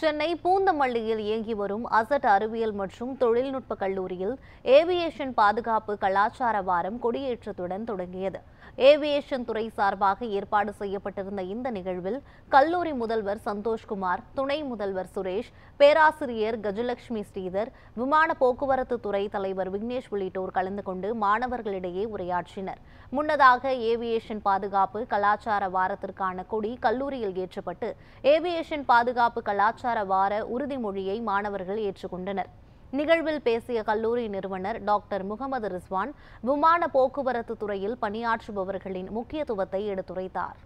சென்னை பூந்தமல்லியில் இயங்கி வரும் அசட் அறிவியல் மற்றும் தொழில்நுட்ப கல்லூரியில் ஏவியேஷன் பாதுகாப்பு கலாச்சார வாரம் கொடியேற்றத்துடன் தொடங்கியது ஏவியேஷன் துறை சார்பாக ஏற்பாடு செய்யப்பட்டிருந்த இந்த நிகழ்வில் கல்லூரி முதல்வர் சந்தோஷ்குமார் துணை முதல்வர் சுரேஷ் பேராசிரியர் கஜலட்சுமி ஸ்ரீதர் விமான போக்குவரத்து துறை தலைவர் விக்னேஷ் உள்ளிட்டோர் கலந்து கொண்டு மாணவர்களிடையே உரையாற்றினர் முன்னதாக ஏவியேஷன் பாதுகாப்பு கலாச்சார வாரத்திற்கான கொடி கல்லூரியில் ஏற்றப்பட்டு ஏவியேஷன் பாதுகாப்பு கலாச்சார கலாச்சார வார உறுதிமொழியை மாணவர்கள் ஏற்றுக்கொண்டனர் நிகழ்வில் பேசிய கல்லூரி நிறுவனர் டாக்டர் முகமது ரிஸ்வான் விமான போக்குவரத்து துறையில் பணியாற்றுபவர்களின் முக்கியத்துவத்தை எடுத்துரைத்தார்